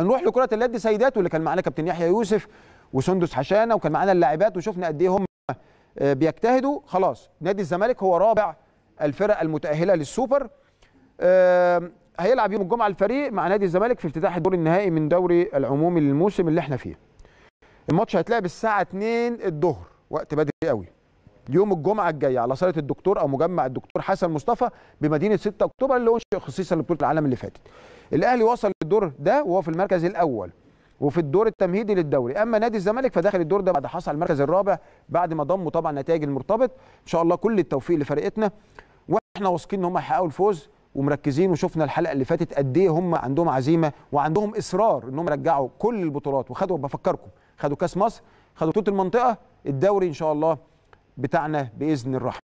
هنروح لكره اليد سيدات واللي كان معانا كابتن يحيى يوسف وسندس حشانه وكان معانا اللاعبات وشفنا قد ايه هم آه، بيجتهدوا خلاص نادي الزمالك هو رابع الفرق المتاهله للسوبر آه، هيلعب يوم الجمعه الفريق مع نادي الزمالك في افتتاح الدور النهائي من دوري العمومي للموسم اللي احنا فيه الماتش هيتلعب الساعه 2 الظهر وقت بدري قوي يوم الجمعه الجايه على صاله الدكتور او مجمع الدكتور حسن مصطفى بمدينه 6 اكتوبر اللي انشئ خصيصا لبطوله العالم اللي فاتت الاهلي وصل للدور ده وهو في المركز الاول وفي الدور التمهيدي للدوري اما نادي الزمالك فداخل الدور ده بعد حصل المركز الرابع بعد ما ضموا طبعا نتائج المرتبط ان شاء الله كل التوفيق لفرقتنا واحنا واثقين ان هم هيحققوا الفوز ومركزين وشفنا الحلقه اللي فاتت قد ايه هم عندهم عزيمه وعندهم اصرار انهم يرجعوا كل البطولات وخدوا بفكركم خدوا كاس مصر خدوا بطوله المنطقه الدوري ان شاء الله بتاعنا باذن الرحمن